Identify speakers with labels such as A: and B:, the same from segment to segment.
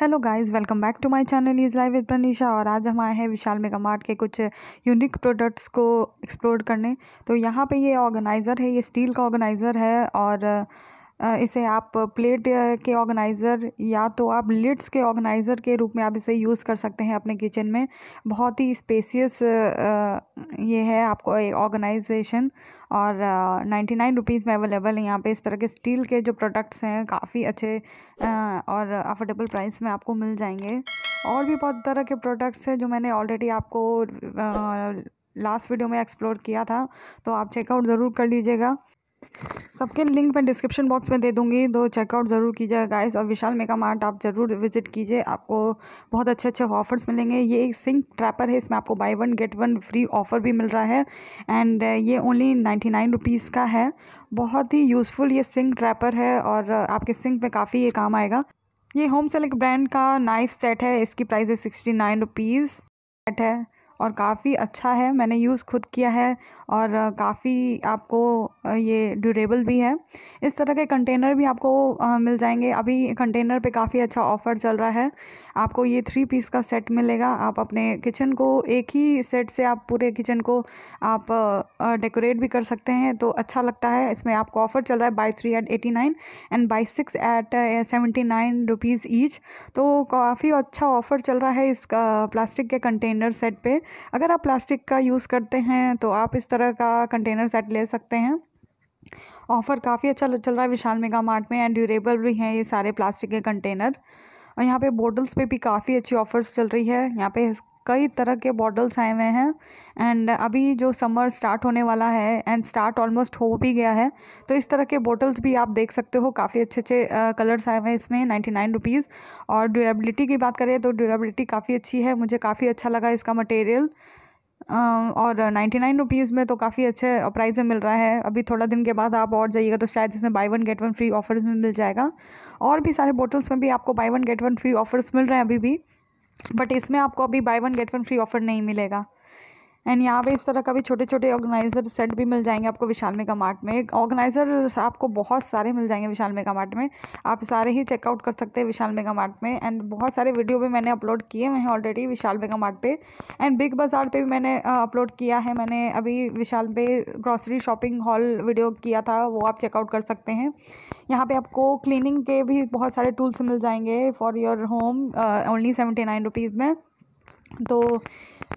A: hello guys welcome back to my channel is live with Pranisha और आज हम आए हैं विशाल मेगा मार्ट के कुछ यूनिक प्रोडक्ट्स को एक्सप्लोर करने तो यहाँ पे ये ऑर्गेनाइज़र है ये स्टील का ऑर्गेनाइज़र है और इसे आप प्लेट के ऑर्गेनाइज़र या तो आप लिड्स के ऑर्गेनाइज़र के रूप में आप इसे यूज़ कर सकते हैं अपने किचन में बहुत ही स्पेसियस ये है आपको ऑर्गेनाइजेशन और नाइन्टी नाइन रुपीज़ में अवेलेबल है यहाँ पे इस तरह के स्टील के जो प्रोडक्ट्स हैं काफ़ी अच्छे और अफोर्डेबल प्राइस में आपको मिल जाएंगे और भी बहुत तरह के प्रोडक्ट्स हैं जो मैंने ऑलरेडी आपको लास्ट वीडियो में एक्सप्लोर किया था तो आप चेकआउट ज़रूर कर लीजिएगा सबके लिंक मैं डिस्क्रिप्शन बॉक्स में दे दूंगी तो चेकआउट ज़रूर कीजिएगा गाइस और विशाल मेगा मार्ट आप ज़रूर विजिट कीजिए आपको बहुत अच्छे अच्छे ऑफर्स मिलेंगे ये एक सिंक ट्रैपर है इसमें आपको buy one get one free offer भी मिल रहा है एंड ये ओनली नाइन्टी नाइन रुपीज़ का है बहुत ही यूज़फुल ये सिंक ट्रैपर है और आपके सिंक में काफ़ी ये काम आएगा ये होम सेलेक्ट ब्रांड का नाइफ सेट है इसकी प्राइस है सिक्सटी नाइन रुपीज़ सेट है और काफ़ी अच्छा है मैंने यूज़ खुद किया है और काफ़ी आपको ये ड्यूरेबल भी है इस तरह के कंटेनर भी आपको मिल जाएंगे अभी कंटेनर पे काफ़ी अच्छा ऑफ़र चल रहा है आपको ये थ्री पीस का सेट मिलेगा आप अपने किचन को एक ही सेट से आप पूरे किचन को आप डेकोरेट भी कर सकते हैं तो अच्छा लगता है इसमें आपको ऑफ़र चल रहा है buy three eight eighty nine and buy six eight seventy nine rupees each तो काफ़ी अच्छा ऑफ़र चल रहा है इस प्लास्टिक के कंटेनर सेट पर अगर आप प्लास्टिक का यूज़ करते हैं तो आप इस तरह का कंटेनर सेट ले सकते हैं ऑफ़र काफ़ी अच्छा चल रहा है विशाल मेगा मार्ट में एंड ड्यूरेबल भी हैं ये सारे प्लास्टिक के कंटेनर और यहाँ पे बोटल्स पे भी काफ़ी अच्छी ऑफ़र्स चल रही है यहाँ पे कई तरह के बॉटल्स आए हुए हैं एंड अभी जो समर स्टार्ट होने वाला है एंड स्टार्ट ऑलमोस्ट हो भी गया है तो इस तरह के बॉटल्स भी आप देख सकते हो काफ़ी अच्छे अच्छे कलर्स आए हुए हैं इसमें नाइन्टी नाइन रुपीज़ और ड्यूरेबिलिटी की बात करें तो ड्यूरेबिलिटी काफ़ी अच्छी है मुझे काफ़ी अच्छा लगा इसका मटेरियल और नाइन्टी नाइन रुपीज़ में तो काफ़ी अच्छे प्राइस में मिल रहा है अभी थोड़ा दिन के बाद आप और जाइएगा तो शायद इसमें buy one get one free offers में मिल जाएगा और भी सारे बॉटल्स में भी आपको buy one get one free offers मिल रहे हैं अभी भी बट इसमें आपको अभी buy one get one free offer नहीं मिलेगा एंड यहाँ पे इस तरह का भी छोटे छोटे ऑर्गेनाइज़र सेट भी मिल जाएंगे आपको विशाल मेगा मार्ट में ऑर्गेनाइज़र आपको बहुत सारे मिल जाएंगे विशाल मेगा मार्ट में आप सारे ही चेकआउट कर सकते हैं विशाल मेगा मार्ट में एंड बहुत सारे वीडियो भी मैंने अपलोड किए हुए हैं ऑलरेडी विशाल मेगा मार्ट पे एंड बिग बाज़ार पे भी मैंने अपलोड किया है मैंने अभी विशाल पे ग्रॉसरी शॉपिंग हॉल वीडियो किया था वो आप चेकआउट कर सकते हैं यहाँ पर आपको क्लीनिंग के भी बहुत सारे टूल्स मिल जाएंगे for your home only seventy nine rupees में तो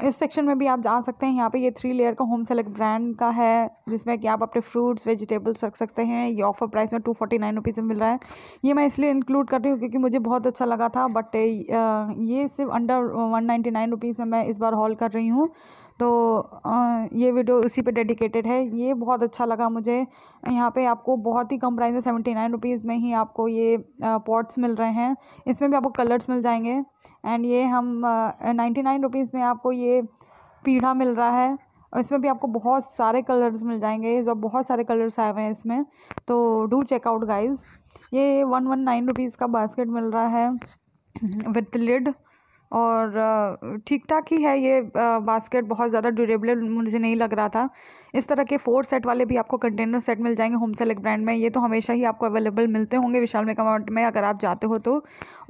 A: इस सेक्शन में भी आप जा सकते हैं यहाँ पे ये थ्री लेयर का होम सेलेक्ट ब्रांड का है जिसमें कि आप अपने फ्रूट्स वेजिटेबल्स रख सकते हैं ये ऑफर प्राइस में टू फोर्टी नाइन रुपीज़ में मिल रहा है ये मैं इसलिए इंक्लूड करती हूँ क्योंकि मुझे बहुत अच्छा लगा था बट ये सिर्फ under one ninety nine rupees में मैं इस बार हॉल कर रही हूँ तो ये वीडियो उसी पे डेडिकेटेड है ये बहुत अच्छा लगा मुझे यहाँ पे आपको बहुत ही कम प्राइस में सेवेंटी नाइन रुपीज़ में ही आपको ये पॉट्स मिल रहे हैं इसमें भी आपको कलर्स मिल जाएंगे एंड ये हम नाइन्टी नाइन रुपीज़ में आपको ये पीढ़ा मिल रहा है इसमें भी आपको बहुत सारे कलर्स मिल जाएंगे इस बार बहुत सारे कलर्स आए हुए हैं इसमें तो डू चेकआउट गाइज ये वन वन नाइन रुपीज़ का बास्केट मिल रहा है विथ लिड और ठीक ठाक ही है ये बास्केट बहुत ज़्यादा ड्यूरेबल मुझे नहीं लग रहा था इस तरह के फोर सेट वाले भी आपको कंटेनर सेट मिल जाएंगे होम सेलेक्ट ब्रांड में ये तो हमेशा ही आपको अवेलेबल मिलते होंगे विशाल मेगा मार्ट में अगर आप जाते हो तो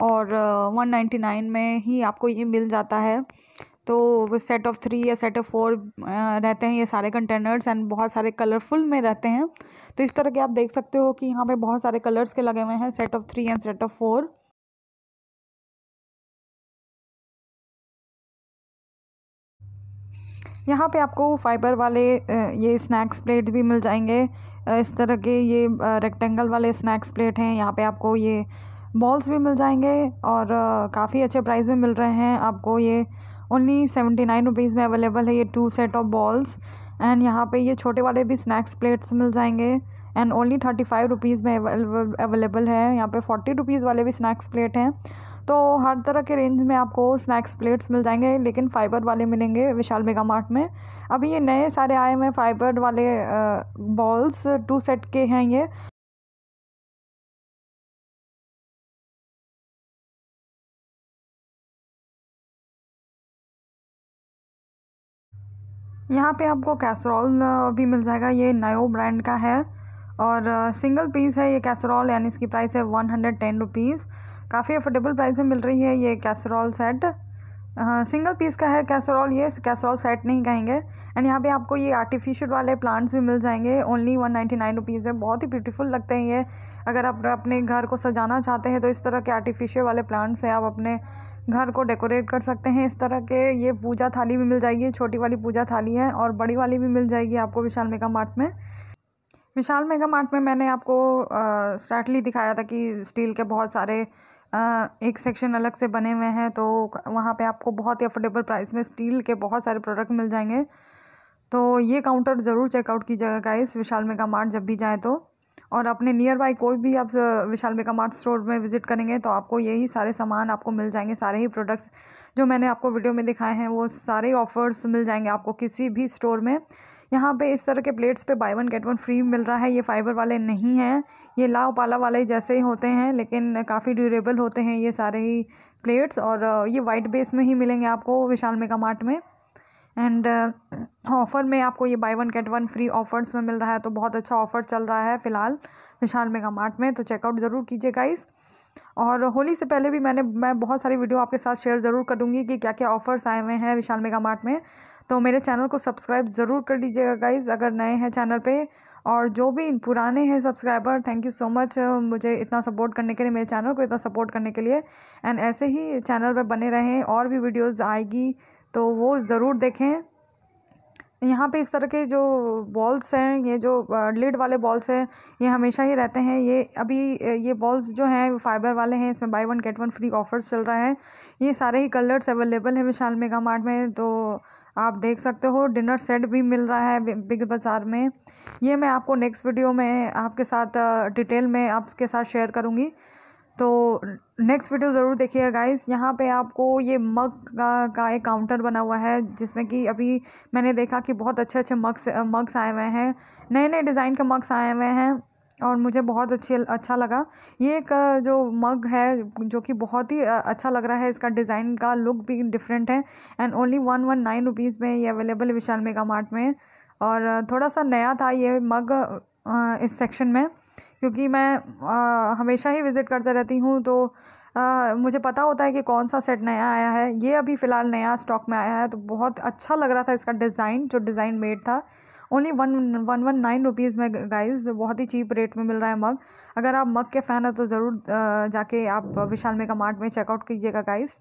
A: और वन नाइन्टी नाइन में ही आपको ये मिल जाता है तो सेट ऑफ़ थ्री या सेट ऑफ़ फोर रहते हैं ये सारे कंटेनर्स एंड बहुत सारे कलरफुल में रहते हैं तो इस तरह के आप देख सकते हो कि यहाँ पे बहुत सारे कलर्स के लगे हुए हैं set of three and set of four यहाँ पे आपको फाइबर वाले ये स्नैक्स प्लेट भी मिल जाएंगे इस तरह के ये रेक्टेंगल वाले स्नैक्स प्लेट हैं यहाँ पे आपको ये बॉल्स भी मिल जाएंगे और काफ़ी अच्छे प्राइस में मिल रहे हैं आपको ये ओनली सेवेंटी नाइन रुपीज़ में अवेलेबल है ये two set of bowls and यहाँ पे ये छोटे वाले भी स्नैक्स प्लेट्स मिल जाएंगे and only thirty five rupees में अवेलेबल है यहाँ पे फोर्टी रुपीज़ वाले भी स्नैक्स प्लेट हैं तो हर तरह के रेंज में आपको स्नैक्स प्लेट्स मिल जाएंगे लेकिन फ़ाइबर वाले मिलेंगे विशाल मेगा मार्ट में अभी ये नए सारे आए हुए फ़ाइबर वाले बॉल्स टू सेट के हैं ये यहाँ पे आपको कैसरॉल भी मिल जाएगा ये नयो ब्रांड का है और सिंगल पीस है ये कैसरॉल यानी इसकी प्राइस है वन हंड्रेड टेन रुपीज़ काफ़ी अफोर्डेबल प्राइस में मिल रही है ये कैसरॉल सेट हाँ सिंगल पीस का है कैसरॉल ये कैसरॉल सेट नहीं कहेंगे एंड यहाँ पे आपको ये आर्टिफिशियल वाले प्लांट्स भी मिल जाएंगे only one ninety nine rupees में बहुत ही ब्यूटीफुल लगते हैं ये अगर आप अपने घर को सजाना चाहते हैं तो इस तरह के आर्टिफिशियल वाले प्लांट्स हैं आप अपने घर को डेकोरेट कर सकते हैं इस तरह के ये पूजा थाली भी मिल जाएगी छोटी वाली पूजा थाली है और बड़ी वाली भी मिल जाएगी आपको विशाल मेगा मार्ट में विशाल मेगा मार्ट में मैंने आपको स्टार्टली दिखाया था कि स्टील के बहुत सारे एक सेक्शन अलग से बने हुए हैं तो वहाँ पे आपको बहुत ही अफोर्डेबल प्राइस में स्टील के बहुत सारे प्रोडक्ट मिल जाएंगे तो ये काउंटर ज़रूर चेकआउट कीजिएगा गाइस विशाल मेगा मार्ट जब भी जाएँ तो और अपने नियर बाई कोई भी आप विशाल मेगा मार्ट स्टोर में विज़िट करेंगे तो आपको यही सारे सामान आपको मिल जाएंगे सारे ही प्रोडक्ट्स जो मैंने आपको वीडियो में दिखाए हैं वो सारे ऑफ़र्स मिल जाएंगे आपको किसी भी स्टोर में यहाँ पे इस तरह के प्लेट्स पे buy one get one free मिल रहा है ये फाइबर वाले नहीं हैं ये लाओ पाला वाले जैसे ही होते हैं लेकिन काफ़ी ड्यूरेबल होते हैं ये सारे ही प्लेट्स और ये वाइट बेस में ही मिलेंगे आपको विशाल मेगा मार्ट में एंड ऑफ़र में आपको ये buy one get one free offers में मिल रहा है तो बहुत अच्छा ऑफ़र चल रहा है फ़िलहाल विशाल मेगा मार्ट में तो चेकआउट ज़रूर कीजिए गाइस और होली से पहले भी मैंने मैं बहुत सारी वीडियो आपके साथ शेयर ज़रूर करूँगी कि क्या क्या ऑफ़र्स आए हुए हैं विशाल मेगा मार्ट में तो मेरे चैनल को सब्सक्राइब ज़रूर कर लीजिएगा गाइज़ अगर नए हैं चैनल पे और जो भी पुराने हैं subscriber thank you so much मुझे इतना सपोर्ट करने के लिए मेरे चैनल को इतना सपोर्ट करने के लिए एंड ऐसे ही चैनल पर बने रहें और भी वीडियोज़ आएगी तो वो ज़रूर देखें यहाँ पे इस तरह के जो बॉल्स हैं ये जो लिड वाले बॉल्स हैं ये हमेशा ही रहते हैं ये अभी ये बॉल्स जो हैं फाइबर वाले हैं इसमें buy one get one free offers चल रहा है ये सारे ही कलर्स अवेलेबल हैं विशाल मेगा मार्ट में तो आप देख सकते हो डिनर सेट भी मिल रहा है बिग बाज़ार में ये मैं आपको नेक्स्ट वीडियो में आपके साथ डिटेल में आपके साथ शेयर करूँगी तो नेक्स्ट वीडियो ज़रूर देखिएगा गाइस यहाँ पे आपको ये मग का, का एक काउंटर बना हुआ है जिसमें कि अभी मैंने देखा कि बहुत अच्छे अच्छे मग्स मग्स आए हुए हैं नए नए डिज़ाइन के मग्स आए हुए हैं और मुझे बहुत अच्छी अच्छा लगा ये एक जो मग है जो कि बहुत ही अच्छा लग रहा है इसका डिज़ाइन का लुक भी डिफरेंट है and only one one nine rupees में ये अवेलेबल है विशाल मेगा मार्ट में और थोड़ा सा नया था ये मग इस सेक्शन में क्योंकि मैं हमेशा ही विज़िट करते रहती हूँ तो आ, मुझे पता होता है कि कौन सा सेट नया आया है ये अभी फ़िलहाल नया स्टॉक में आया है तो बहुत अच्छा लग रहा था इसका डिज़ाइन जो डिज़ाइन मेड था only one one one nine rupees में गाइज बहुत ही चीप रेट में मिल रहा है मग अगर आप मग के फ़ैन है तो ज़रूर जाके आप विशाल मेगा मार्ट में चेकआउट कीजिएगा गाइज़